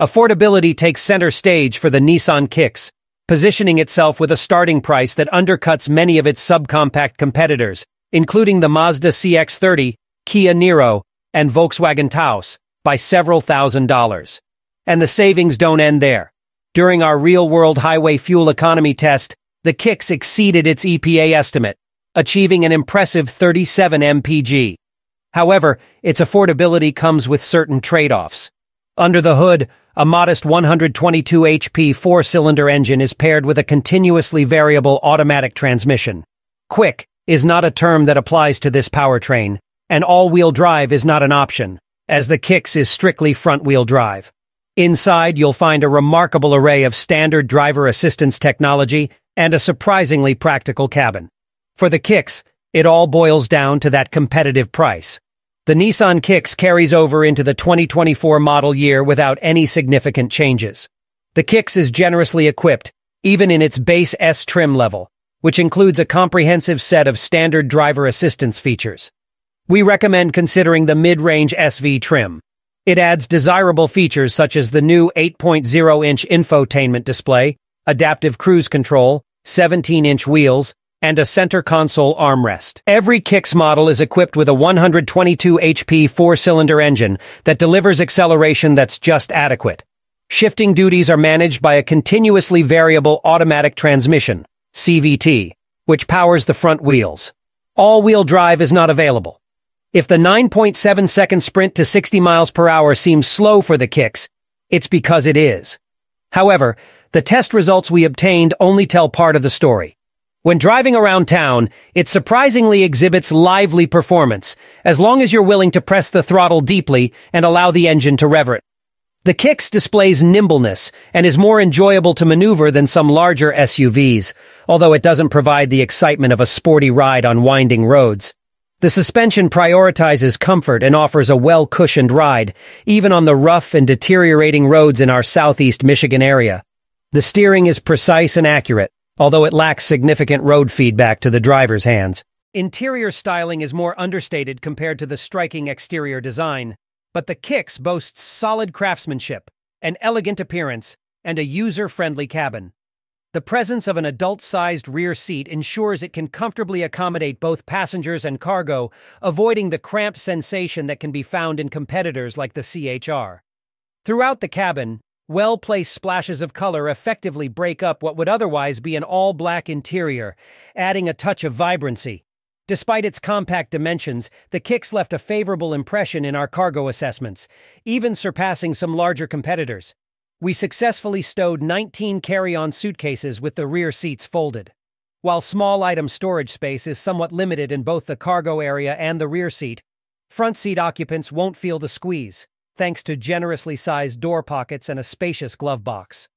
Affordability takes center stage for the Nissan Kicks, positioning itself with a starting price that undercuts many of its subcompact competitors, including the Mazda CX-30, Kia Niro, and Volkswagen Taos, by several thousand dollars. And the savings don't end there. During our real-world highway fuel economy test, the Kicks exceeded its EPA estimate, achieving an impressive 37 mpg. However, its affordability comes with certain trade-offs. Under the hood, a modest 122 HP four-cylinder engine is paired with a continuously variable automatic transmission. Quick is not a term that applies to this powertrain, and all-wheel drive is not an option, as the Kicks is strictly front-wheel drive. Inside, you'll find a remarkable array of standard driver assistance technology and a surprisingly practical cabin. For the Kicks, it all boils down to that competitive price. The Nissan Kicks carries over into the 2024 model year without any significant changes. The Kicks is generously equipped, even in its base S trim level, which includes a comprehensive set of standard driver assistance features. We recommend considering the mid-range SV trim. It adds desirable features such as the new 8.0-inch infotainment display, adaptive cruise control, 17-inch wheels, and a center console armrest. Every Kicks model is equipped with a 122 HP four-cylinder engine that delivers acceleration that's just adequate. Shifting duties are managed by a continuously variable automatic transmission, CVT, which powers the front wheels. All-wheel drive is not available. If the 9.7-second sprint to 60 miles per hour seems slow for the Kicks, it's because it is. However, the test results we obtained only tell part of the story. When driving around town, it surprisingly exhibits lively performance, as long as you're willing to press the throttle deeply and allow the engine to it. The Kicks displays nimbleness and is more enjoyable to maneuver than some larger SUVs, although it doesn't provide the excitement of a sporty ride on winding roads. The suspension prioritizes comfort and offers a well-cushioned ride, even on the rough and deteriorating roads in our southeast Michigan area. The steering is precise and accurate, although it lacks significant road feedback to the driver's hands. Interior styling is more understated compared to the striking exterior design, but the Kicks boasts solid craftsmanship, an elegant appearance, and a user-friendly cabin. The presence of an adult-sized rear seat ensures it can comfortably accommodate both passengers and cargo, avoiding the cramped sensation that can be found in competitors like the CHR. Throughout the cabin, well-placed splashes of color effectively break up what would otherwise be an all-black interior, adding a touch of vibrancy. Despite its compact dimensions, the Kicks left a favorable impression in our cargo assessments, even surpassing some larger competitors. We successfully stowed 19 carry-on suitcases with the rear seats folded. While small item storage space is somewhat limited in both the cargo area and the rear seat, front seat occupants won't feel the squeeze thanks to generously sized door pockets and a spacious glove box.